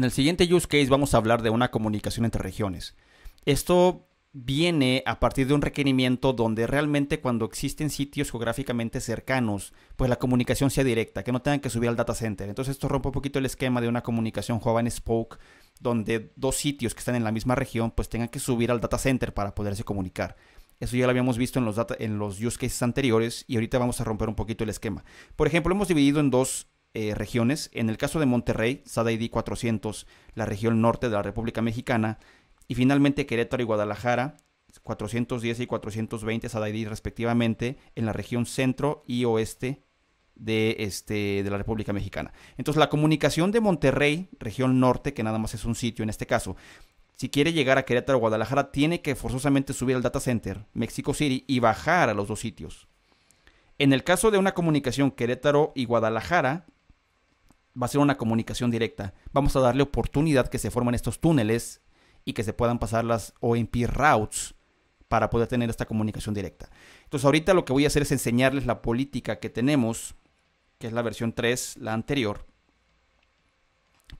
En el siguiente use case vamos a hablar de una comunicación entre regiones. Esto viene a partir de un requerimiento donde realmente cuando existen sitios geográficamente cercanos, pues la comunicación sea directa, que no tengan que subir al data center. Entonces esto rompe un poquito el esquema de una comunicación joven spoke, donde dos sitios que están en la misma región, pues tengan que subir al data center para poderse comunicar. Eso ya lo habíamos visto en los, en los use cases anteriores y ahorita vamos a romper un poquito el esquema. Por ejemplo, hemos dividido en dos eh, regiones. En el caso de Monterrey, SADID 400, la región norte de la República Mexicana. Y finalmente Querétaro y Guadalajara, 410 y 420 SADID respectivamente, en la región centro y oeste de, este, de la República Mexicana. Entonces la comunicación de Monterrey, región norte, que nada más es un sitio en este caso, si quiere llegar a Querétaro o Guadalajara, tiene que forzosamente subir al data center, Mexico City, y bajar a los dos sitios. En el caso de una comunicación Querétaro y Guadalajara, va a ser una comunicación directa. Vamos a darle oportunidad que se formen estos túneles y que se puedan pasar las OMP routes para poder tener esta comunicación directa. Entonces ahorita lo que voy a hacer es enseñarles la política que tenemos, que es la versión 3, la anterior,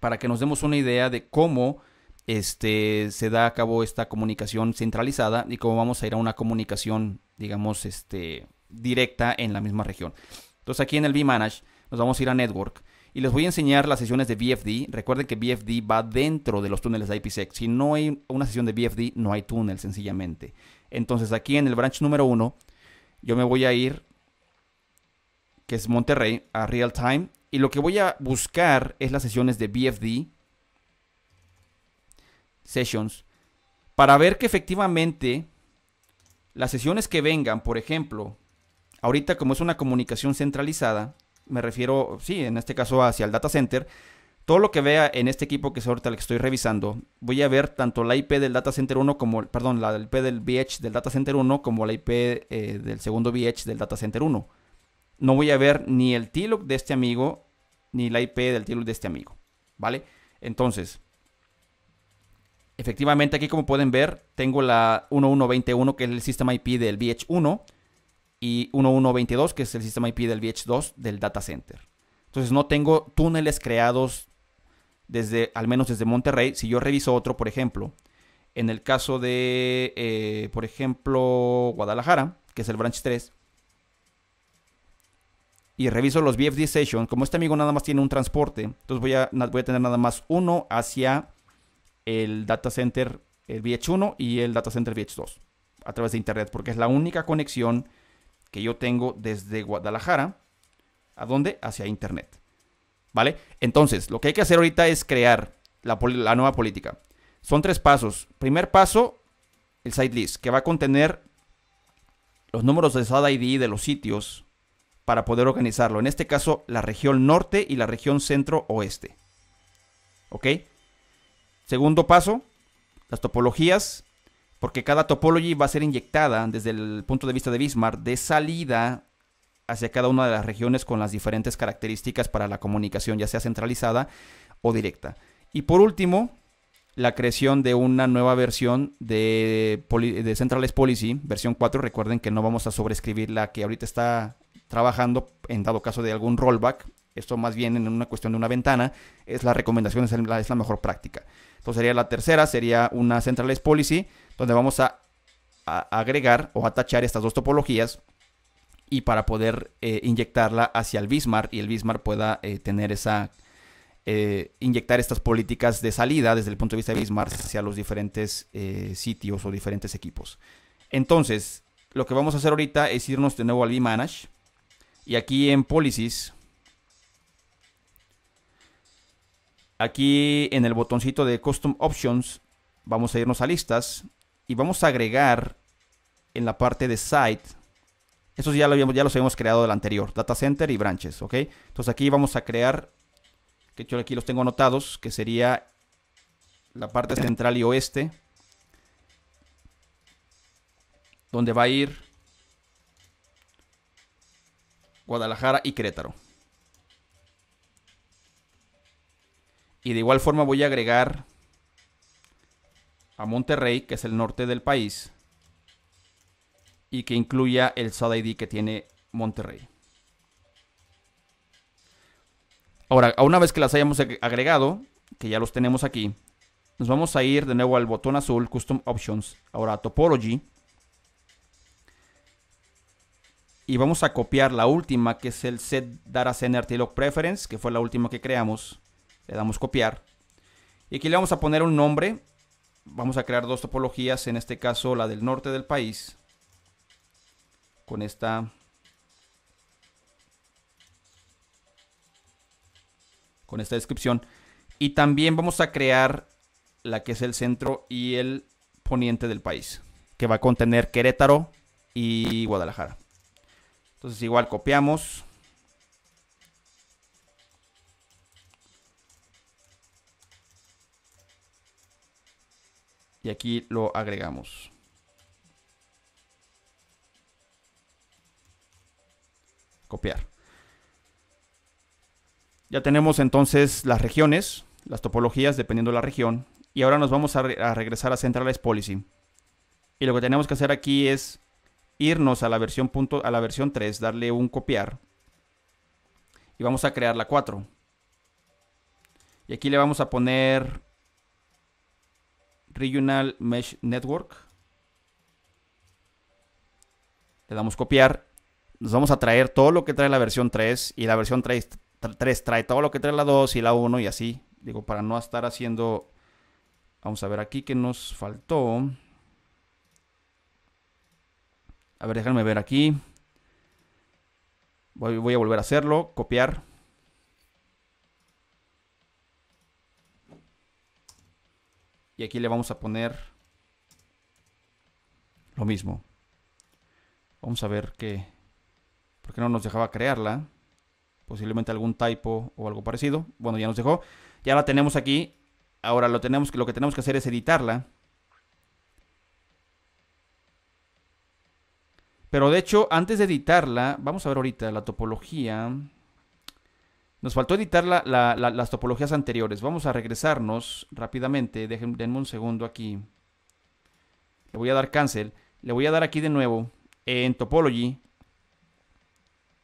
para que nos demos una idea de cómo este, se da a cabo esta comunicación centralizada y cómo vamos a ir a una comunicación, digamos, este, directa en la misma región. Entonces aquí en el vmanage nos vamos a ir a Network y les voy a enseñar las sesiones de BFD. Recuerden que BFD va dentro de los túneles de IPsec. Si no hay una sesión de BFD, no hay túnel sencillamente. Entonces aquí en el branch número 1, yo me voy a ir, que es Monterrey, a Real Time. Y lo que voy a buscar es las sesiones de BFD. Sessions. Para ver que efectivamente las sesiones que vengan, por ejemplo, ahorita como es una comunicación centralizada, me refiero, sí, en este caso hacia el data center, todo lo que vea en este equipo que es ahorita el que estoy revisando, voy a ver tanto la IP del data center 1 como, perdón, la IP del VH del data center 1 como la IP eh, del segundo VH del data center 1. No voy a ver ni el T-Log de este amigo ni la IP del T-Log de este amigo, ¿vale? Entonces, efectivamente aquí como pueden ver, tengo la 1121 que es el sistema IP del VH1 y 1122, que es el sistema IP del VH2 del data center. Entonces no tengo túneles creados desde, al menos desde Monterrey. Si yo reviso otro, por ejemplo, en el caso de, eh, por ejemplo, Guadalajara, que es el branch 3, y reviso los BFD Sessions, como este amigo nada más tiene un transporte, entonces voy a, voy a tener nada más uno hacia el data center, el VH1 y el data center VH2 a través de internet, porque es la única conexión que yo tengo desde Guadalajara. ¿A dónde? Hacia Internet. ¿Vale? Entonces, lo que hay que hacer ahorita es crear la, nueva política. Son tres pasos. Primer paso, el site list, que va a contener los números de SAD ID de los sitios para poder organizarlo. En este caso, la región norte y la región centro-oeste. ¿Ok? Segundo paso, las topologías porque cada topology va a ser inyectada desde el punto de vista de Bismarck de salida hacia cada una de las regiones con las diferentes características para la comunicación, ya sea centralizada o directa. Y por último, la creación de una nueva versión de, de Centralized Policy, versión 4. Recuerden que no vamos a sobreescribir la que ahorita está trabajando en dado caso de algún rollback. Esto más bien en una cuestión de una ventana. Es la recomendación, es la mejor práctica. Entonces sería la tercera, sería una centralized policy, donde vamos a, agregar o atachar estas dos topologías y para poder eh, inyectarla hacia el Bismarck y el Bismarck pueda eh, tener esa, eh, inyectar estas políticas de salida desde el punto de vista de Bismarck hacia los diferentes sitios o diferentes equipos. Entonces, lo que vamos a hacer ahorita es irnos de nuevo al vmanage y aquí en policies Aquí en el botoncito de Custom Options vamos a irnos a listas y vamos a agregar en la parte de Site. Estos ya, lo habíamos, ya los habíamos creado del anterior, Data Center y Branches, ¿ok? Entonces aquí vamos a crear, que yo aquí los tengo anotados, que sería la parte central y oeste, donde va a ir Guadalajara y Querétaro. Y de igual forma voy a agregar a Monterrey, que es el norte del país, y que incluya el SAD ID que tiene Monterrey. Ahora, una vez que las hayamos agregado, que ya los tenemos aquí, nos vamos a ir de nuevo al botón azul, Custom Options, ahora a Topology, y vamos a copiar la última, que es el Set Data Center Preference, que fue la última que creamos. Le damos copiar. Y aquí le vamos a poner un nombre. Vamos a crear dos topologías, en este caso la del norte del país. Con esta... Con esta descripción. Y también vamos a crear la que es el centro y el poniente del país. Que va a contener Querétaro y Guadalajara. Entonces igual copiamos Y aquí lo agregamos. Copiar. Ya tenemos entonces las regiones, las topologías dependiendo de la región. Y ahora nos vamos a, regresar a Centralized Policy. Y lo que tenemos que hacer aquí es irnos a la versión, punto, a la versión 3, darle un copiar. Y vamos a crear la 4. Y aquí le vamos a poner Regional Mesh Network. Le damos copiar. Nos vamos a traer todo lo que trae la versión 3 y la versión 3, trae todo lo que trae la 2 y la 1 y así. Digo, para no estar haciendo... Vamos a ver aquí que nos faltó. A ver, déjenme ver aquí. voy a volver a hacerlo. Copiar. Y aquí le vamos a poner lo mismo. Vamos a ver qué... Porque no nos dejaba crearla. Posiblemente algún typo o algo parecido. Bueno, ya nos dejó. Ya la tenemos aquí. Ahora lo, tenemos, lo que tenemos que hacer es editarla. Pero de hecho, antes de editarla, vamos a ver ahorita la topología. Nos faltó editar las topologías anteriores. Vamos a regresarnos rápidamente. Dejen, denme un segundo aquí. Le voy a dar cancel. Le voy a dar aquí de nuevo en topology.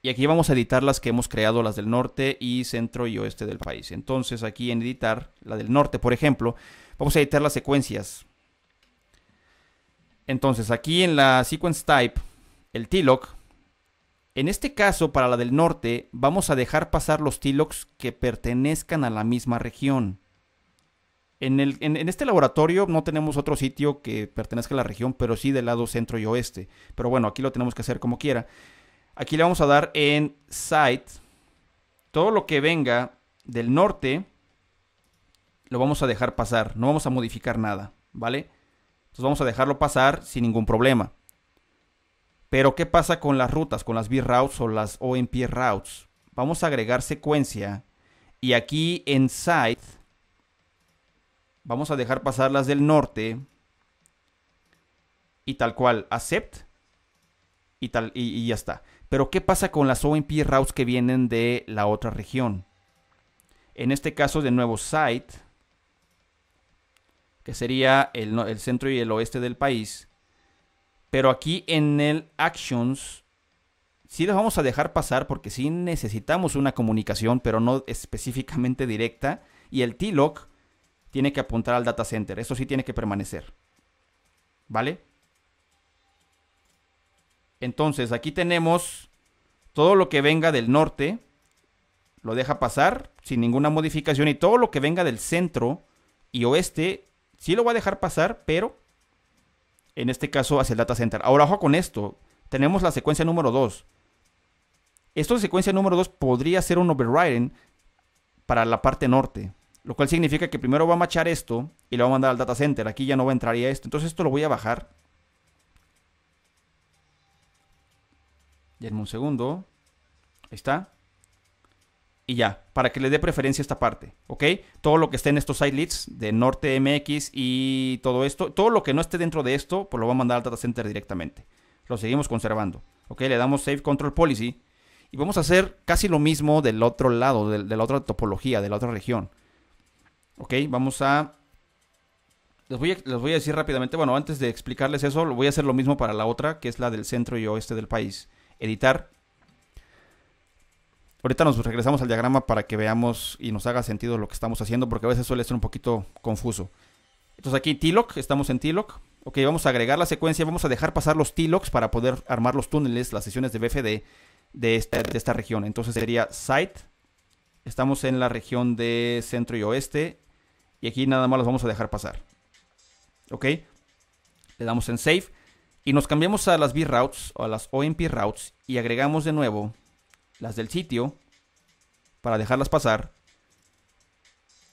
Y aquí vamos a editar las que hemos creado, las del norte y centro y oeste del país. Entonces aquí en editar, la del norte por ejemplo, vamos a editar las secuencias. Entonces aquí en la sequence type, el TLOC, en este caso, para la del norte, vamos a dejar pasar los tilox que pertenezcan a la misma región. En, en, este laboratorio no tenemos otro sitio que pertenezca a la región, pero sí del lado centro y oeste. Pero bueno, aquí lo tenemos que hacer como quiera. Aquí le vamos a dar en Site. Todo lo que venga del norte lo vamos a dejar pasar. No vamos a modificar nada, ¿vale? Entonces vamos a dejarlo pasar sin ningún problema. Pero ¿qué pasa con las rutas, con las B-routes o las OMP routes? Vamos a agregar secuencia y aquí en site vamos a dejar pasar las del norte y tal cual accept y tal y, ya está. Pero ¿qué pasa con las OMP routes que vienen de la otra región? En este caso de nuevo site que sería el centro y el oeste del país pero aquí en el Actions, sí los vamos a dejar pasar porque sí necesitamos una comunicación, pero no específicamente directa. Y el T-Lock tiene que apuntar al data center. Eso sí tiene que permanecer. ¿Vale? Entonces, aquí tenemos todo lo que venga del norte, lo deja pasar sin ninguna modificación. Y todo lo que venga del centro y oeste, sí lo va a dejar pasar, pero en este caso hacia el data center. Ahora, ojo con esto, tenemos la secuencia número 2. Esto de secuencia número 2 podría ser un overriding para la parte norte, lo cual significa que primero va a machar esto y lo va a mandar al data center. Aquí ya no va a entrar a esto, entonces esto lo voy a bajar. en un segundo. Ahí está y ya, para que le dé preferencia esta parte, ¿ok? Todo lo que esté en estos side leads de Norte MX y todo esto, todo lo que no esté dentro de esto, pues lo va a mandar al data center directamente. Lo seguimos conservando, ¿ok? Le damos Save Control Policy y vamos a hacer casi lo mismo del otro lado, de, la otra topología, de la otra región, ¿ok? Vamos a... voy, a, les voy a decir rápidamente, bueno, antes de explicarles eso, voy a hacer lo mismo para la otra, que es la del centro y oeste del país. Editar Ahorita nos regresamos al diagrama para que veamos y nos haga sentido lo que estamos haciendo, porque a veces suele ser un poquito confuso. Entonces aquí TILOC, estamos en TILOC. Ok, vamos a agregar la secuencia, vamos a dejar pasar los TILOCs para poder armar los túneles, las sesiones de BFD de esta, de esta región. Entonces sería site, estamos en la región de centro y oeste, y aquí nada más los vamos a dejar pasar. Ok, le damos en save, y nos cambiamos a las B routes o a las OMP routes y agregamos de nuevo las del sitio, para dejarlas pasar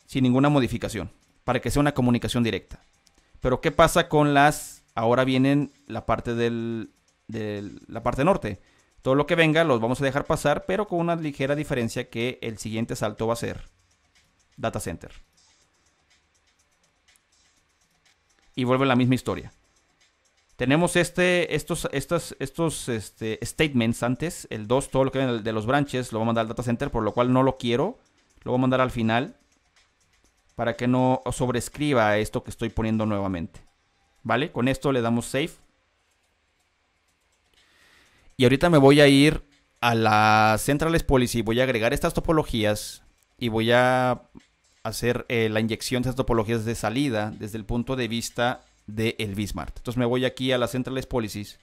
sin ninguna modificación, para que sea una comunicación directa. Pero ¿qué pasa con las... Ahora vienen la parte del... la parte norte. Todo lo que venga los vamos a dejar pasar, pero con una ligera diferencia que el siguiente salto va a ser data center. Y vuelve la misma historia. Tenemos este, estos, estos este, statements antes, el 2, todo lo que viene de los branches, lo voy a mandar al data center, por lo cual no lo quiero. Lo voy a mandar al final para que no sobrescriba esto que estoy poniendo nuevamente. ¿Vale? Con esto le damos save. Y ahorita me voy a ir a la Centrales Policy, voy a agregar estas topologías y voy a hacer eh, la inyección de estas topologías de salida desde el punto de vista de el Bismarck. Entonces me voy aquí a las centrales Policies.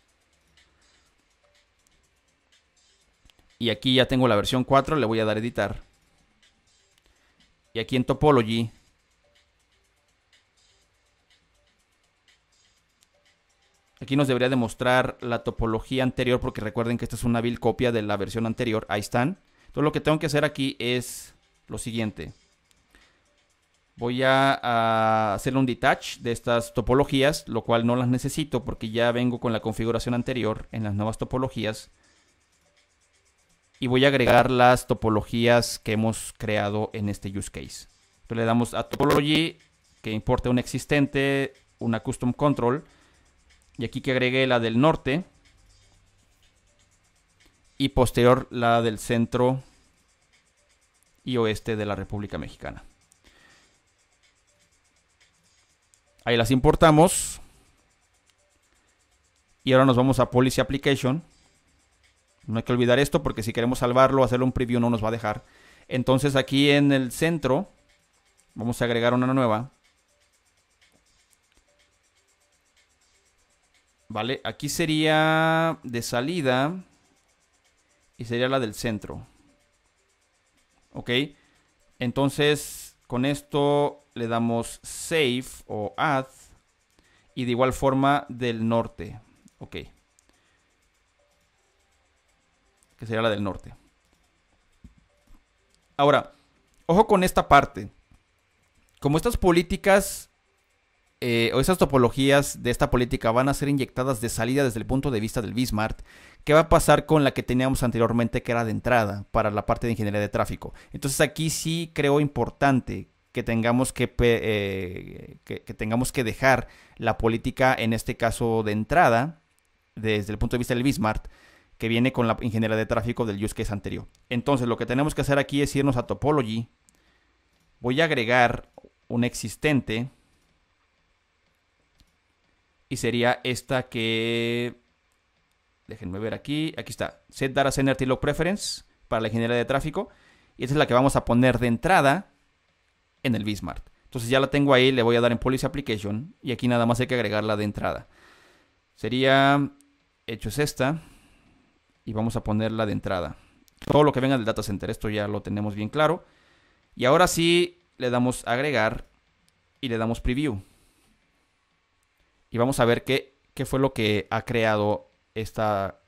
Y aquí ya tengo la versión 4, le voy a dar editar. Y aquí en Topology. Aquí nos debería demostrar la topología anterior porque recuerden que esta es una vil copia de la versión anterior. Ahí están. Entonces lo que tengo que hacer aquí es lo siguiente voy a, hacer un detach de estas topologías, lo cual no las necesito porque ya vengo con la configuración anterior en las nuevas topologías. Y voy a agregar las topologías que hemos creado en este use case. Entonces le damos a topology que importe un existente, una custom control. Y aquí que agregue la del norte. Y posterior la del centro y oeste de la República Mexicana. Ahí las importamos. Y ahora nos vamos a Policy Application. No hay que olvidar esto porque si queremos salvarlo, hacerle un preview no nos va a dejar. Entonces aquí en el centro vamos a agregar una nueva. Vale, aquí sería de salida y sería la del centro. Ok, entonces con esto le damos save o add y de igual forma del norte. Ok. Que sería la del norte. Ahora, ojo con esta parte. Como estas políticas eh, o esas topologías de esta política van a ser inyectadas de salida desde el punto de vista del Bismarck, ¿qué va a pasar con la que teníamos anteriormente que era de entrada para la parte de ingeniería de tráfico? Entonces aquí sí creo importante que tengamos eh, que, tengamos que dejar la política, en este caso de entrada, desde el punto de vista del Bismarck, que viene con la ingeniería de tráfico del use case anterior. Entonces, lo que tenemos que hacer aquí es irnos a topology. Voy a agregar un existente. Y sería esta que... Déjenme ver aquí. Aquí está. Set data center preference para la ingeniería de tráfico. Y esta es la que vamos a poner de entrada en el Bismart. Entonces ya la tengo ahí, le voy a dar en Policy Application y aquí nada más hay que agregarla de entrada. Sería, hecho es esta y vamos a ponerla de entrada. Todo lo que venga del data center, esto ya lo tenemos bien claro. Y ahora sí le damos agregar y le damos preview. Y vamos a ver qué, qué fue lo que ha creado esta,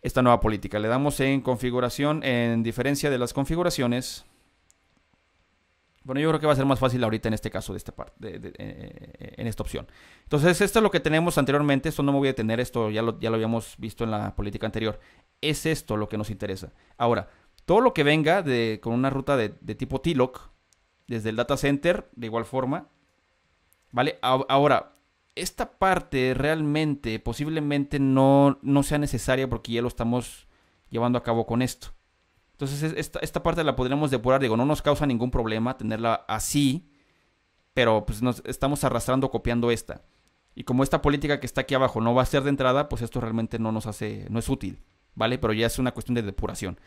esta nueva política. Le damos en configuración, en diferencia de las configuraciones. Bueno, yo creo que va a ser más fácil ahorita en este caso, de, este eh, eh, en esta opción. Entonces, esto es lo que tenemos anteriormente. Esto no me voy a detener, esto ya lo, ya lo habíamos visto en la política anterior. Es esto lo que nos interesa. Ahora, todo lo que venga de, con una ruta de, tipo TLOC, desde el data center, de igual forma. ¿Vale? Ahora, esta parte realmente posiblemente no sea necesaria porque ya lo estamos llevando a cabo con esto. Entonces, esta, parte la podríamos depurar. Digo, no nos causa ningún problema tenerla así, pero pues nos estamos arrastrando copiando esta. Y como esta política que está aquí abajo no va a ser de entrada, pues esto realmente no nos hace, no es útil, ¿vale? Pero ya es una cuestión de depuración.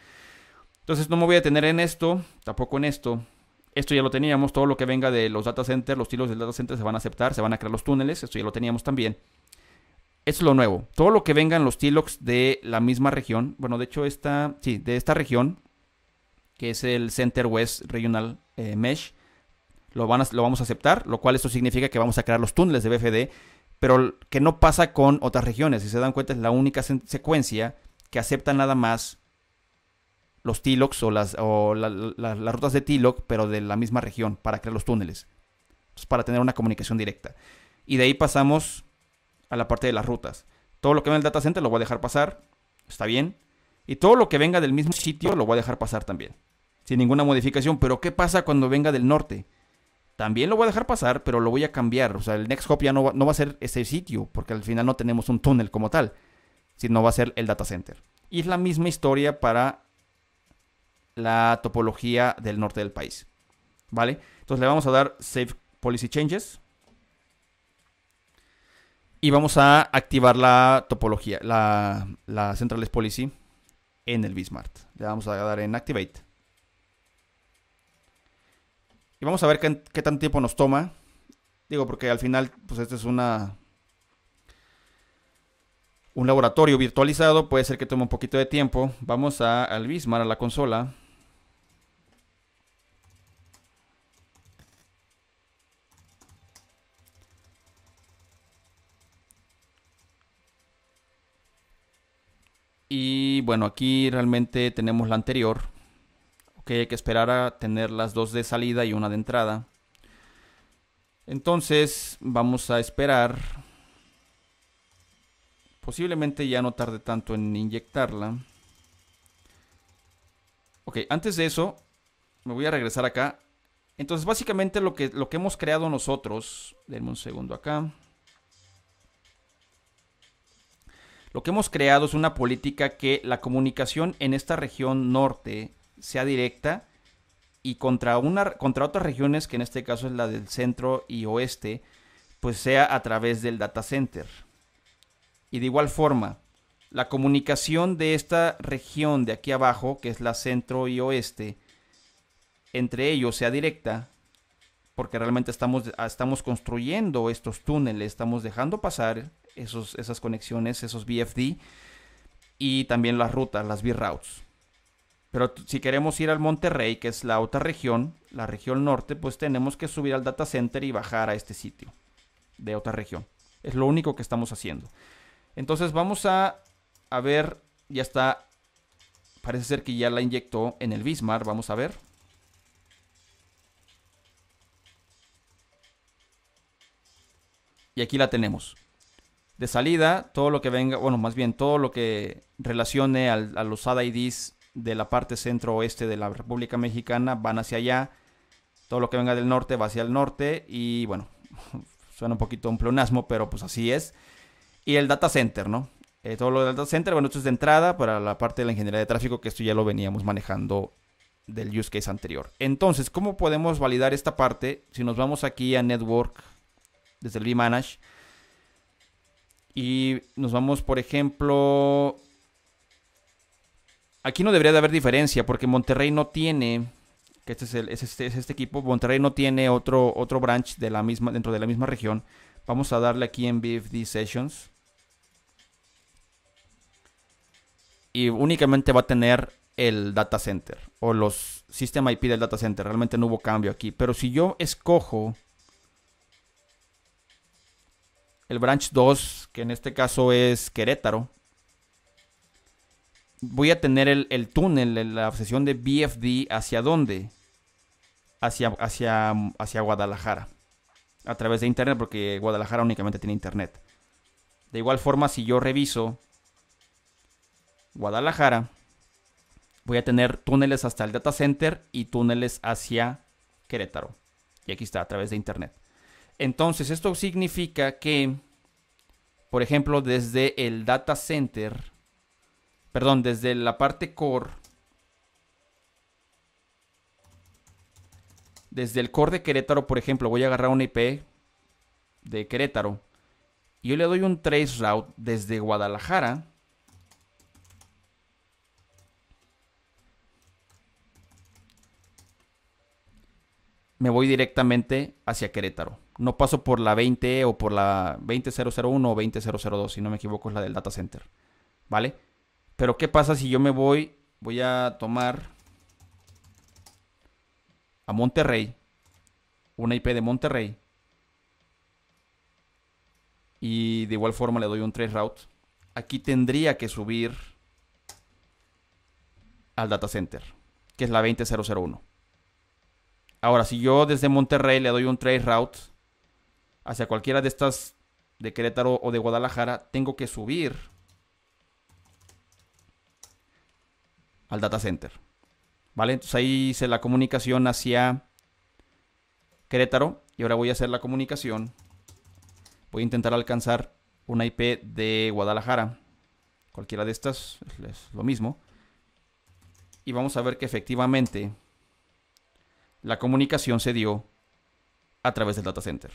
Entonces, no me voy a detener en esto, tampoco en esto. Esto ya lo teníamos, todo lo que venga de los data centers, los tiros del data center se van a aceptar, se van a crear los túneles, esto ya lo teníamos también es lo nuevo. Todo lo que vengan los Tilox de la misma región, bueno, de hecho, esta, sí, de esta región, que es el Center West Regional eh, Mesh, lo, van lo vamos a aceptar, lo cual esto significa que vamos a crear los túneles de BFD, pero que no pasa con otras regiones. Si se dan cuenta, es la única secuencia que acepta nada más los TILOX o, las, o las rutas de TILOC, pero de la misma región, para crear los túneles. Pues, para tener una comunicación directa. Y de ahí pasamos a la parte de las rutas. Todo lo que venga del data center lo voy a dejar pasar, está bien. Y todo lo que venga del mismo sitio lo voy a dejar pasar también, sin ninguna modificación. Pero ¿qué pasa cuando venga del norte? También lo voy a dejar pasar, pero lo voy a cambiar. O sea, el next hop ya no va, no va a ser ese sitio, porque al final no tenemos un túnel como tal, sino va a ser el data center. Y es la misma historia para la topología del norte del país. ¿Vale? Entonces le vamos a dar Save Policy Changes. Y vamos a activar la topología, la, la centrales policy en el Bismarck. Le vamos a dar en activate. Y vamos a ver qué, tanto tiempo nos toma. Digo, porque al final, pues este es una un laboratorio virtualizado, puede ser que tome un poquito de tiempo. Vamos a, al Bismarck, a la consola. Y bueno, aquí realmente tenemos la anterior. Ok, hay que esperar a tener las dos de salida y una de entrada. Entonces vamos a esperar. Posiblemente ya no tarde tanto en inyectarla. Ok, antes de eso, me voy a regresar acá. Entonces básicamente lo que, lo que hemos creado nosotros, denme un segundo acá. Lo que hemos creado es una política que la comunicación en esta región norte sea directa y contra, una, contra otras regiones, que en este caso es la del centro y oeste, pues sea a través del data center. Y de igual forma, la comunicación de esta región de aquí abajo, que es la centro y oeste, entre ellos sea directa, porque realmente estamos, estamos construyendo estos túneles, estamos dejando pasar esas conexiones, esos BFD, y también las rutas, las B-routes. Pero si queremos ir al Monterrey, que es la otra región, la región norte, pues tenemos que subir al data center y bajar a este sitio de otra región. Es lo único que estamos haciendo. Entonces vamos a, a ver, ya está, parece ser que ya la inyectó en el Bismarck, vamos a ver. Y aquí la tenemos de salida, todo lo que venga, bueno, más bien todo lo que relacione al, a los ADIDs de la parte centro-oeste de la República Mexicana van hacia allá, todo lo que venga del norte va hacia el norte y bueno, suena un poquito un pleonasmo, pero pues así es. Y el data center, ¿no? Eh, todo lo del data center, bueno, esto es de entrada para la parte de la ingeniería de tráfico, que esto ya lo veníamos manejando del use case anterior. Entonces, ¿cómo podemos validar esta parte? Si nos vamos aquí a Network, desde el vManage, y nos vamos, por ejemplo... Aquí no debería de haber diferencia porque Monterrey no tiene... Que este, este es, este, equipo. Monterrey no tiene otro, otro branch de la misma, dentro de la misma región. Vamos a darle aquí en BFD Sessions. Y únicamente va a tener el data center o los system IP del data center. Realmente no hubo cambio aquí. Pero si yo escojo el branch 2, que en este caso es Querétaro, voy a tener el, túnel, la obsesión de BFD hacia dónde? Hacia, hacia Guadalajara. A través de Internet, porque Guadalajara únicamente tiene Internet. De igual forma, si yo reviso Guadalajara, voy a tener túneles hasta el data center y túneles hacia Querétaro. Y aquí está, a través de Internet. Entonces, esto significa que, por ejemplo, desde el data center, perdón, desde la parte core, desde el core de Querétaro, por ejemplo, voy a agarrar una IP de Querétaro y yo le doy un trace route desde Guadalajara. Me voy directamente hacia Querétaro no paso por la 20 o por la 20001 o 20002, si no me equivoco es la del data center, ¿vale? Pero ¿qué pasa si yo me voy, voy a tomar a Monterrey, una IP de Monterrey, y de igual forma le doy un trace route, aquí tendría que subir al data center, que es la 20001. Ahora, si yo desde Monterrey le doy un trace route hacia cualquiera de estas de Querétaro o de Guadalajara, tengo que subir al data center. ¿Vale? Entonces ahí hice la comunicación hacia Querétaro y ahora voy a hacer la comunicación. Voy a intentar alcanzar una IP de Guadalajara. Cualquiera de estas es lo mismo. Y vamos a ver que efectivamente la comunicación se dio a través del data center.